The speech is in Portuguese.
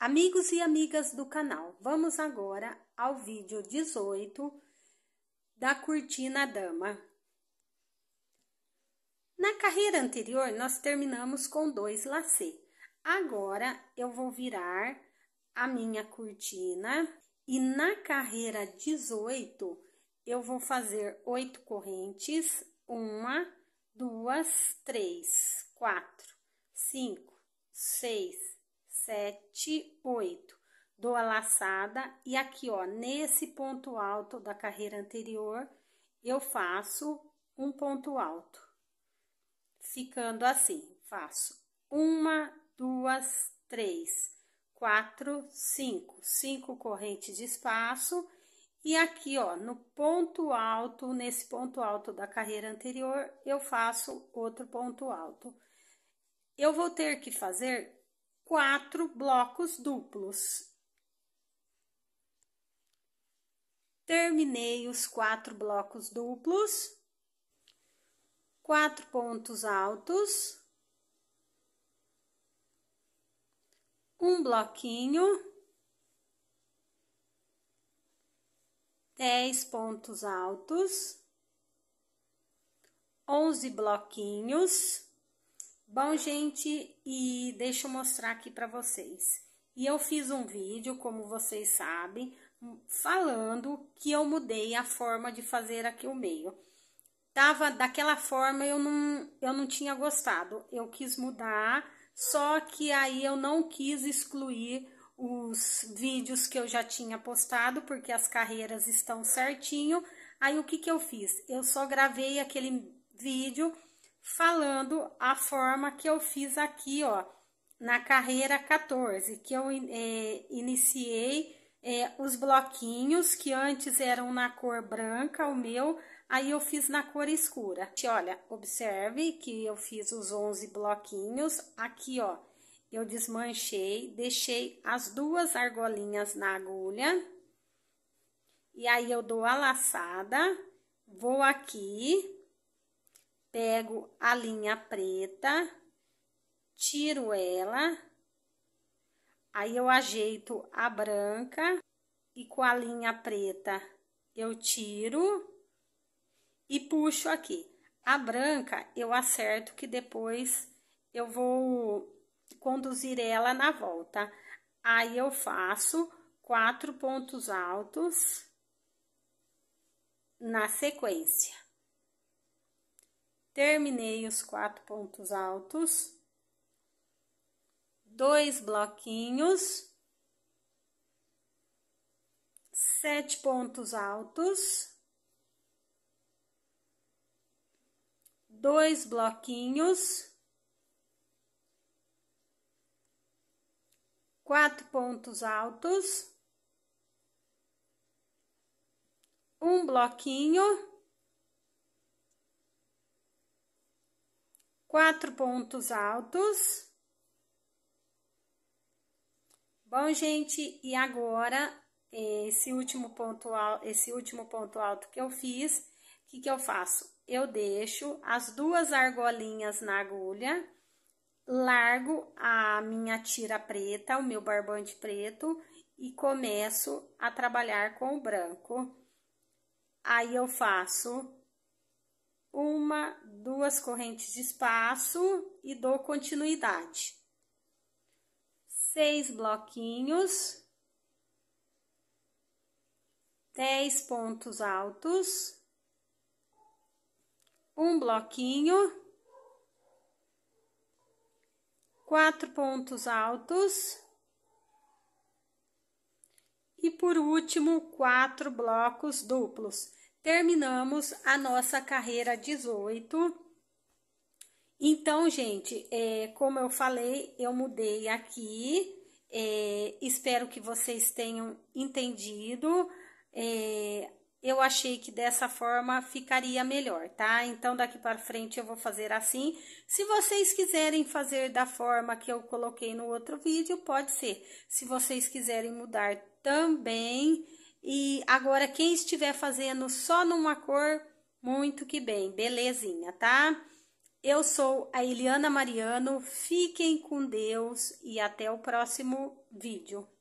Amigos e amigas do canal, vamos agora ao vídeo 18 da cortina dama. Na carreira anterior, nós terminamos com dois lacê. Agora, eu vou virar a minha cortina e na carreira 18, eu vou fazer oito correntes. Uma, duas, três, quatro, cinco, seis, 7, 8. Dou a laçada e aqui, ó, nesse ponto alto da carreira anterior, eu faço um ponto alto. Ficando assim, faço uma, duas, três, quatro, cinco. Cinco correntes de espaço. E aqui, ó, no ponto alto, nesse ponto alto da carreira anterior, eu faço outro ponto alto. Eu vou ter que fazer quatro blocos duplos. Terminei os quatro blocos duplos, quatro pontos altos, um bloquinho, dez pontos altos, onze bloquinhos. Bom, gente, e deixa eu mostrar aqui para vocês. E eu fiz um vídeo, como vocês sabem, falando que eu mudei a forma de fazer aqui o meio. Tava daquela forma eu não eu não tinha gostado. Eu quis mudar, só que aí eu não quis excluir os vídeos que eu já tinha postado, porque as carreiras estão certinho. Aí o que que eu fiz? Eu só gravei aquele vídeo falando a forma que eu fiz aqui, ó, na carreira 14, que eu é, iniciei é, os bloquinhos que antes eram na cor branca, o meu, aí eu fiz na cor escura. Olha, observe que eu fiz os 11 bloquinhos, aqui, ó, eu desmanchei, deixei as duas argolinhas na agulha, e aí eu dou a laçada, vou aqui, pego a linha preta, tiro ela, aí eu ajeito a branca e com a linha preta eu tiro e puxo aqui. A branca eu acerto que depois eu vou conduzir ela na volta. Aí eu faço quatro pontos altos na sequência terminei os quatro pontos altos, dois bloquinhos, sete pontos altos, dois bloquinhos, quatro pontos altos, um bloquinho quatro pontos altos. Bom, gente, e agora esse último ponto alto, esse último ponto alto que eu fiz, o que, que eu faço? Eu deixo as duas argolinhas na agulha, largo a minha tira preta, o meu barbante preto e começo a trabalhar com o branco. Aí eu faço uma, duas correntes de espaço e dou continuidade. Seis bloquinhos, dez pontos altos, um bloquinho, quatro pontos altos e por último quatro blocos duplos terminamos a nossa carreira 18. Então, gente, é, como eu falei, eu mudei aqui. É, espero que vocês tenham entendido. É, eu achei que dessa forma ficaria melhor, tá? Então, daqui para frente eu vou fazer assim. Se vocês quiserem fazer da forma que eu coloquei no outro vídeo, pode ser. Se vocês quiserem mudar também, e agora, quem estiver fazendo só numa cor, muito que bem, belezinha, tá? Eu sou a Eliana Mariano, fiquem com Deus e até o próximo vídeo.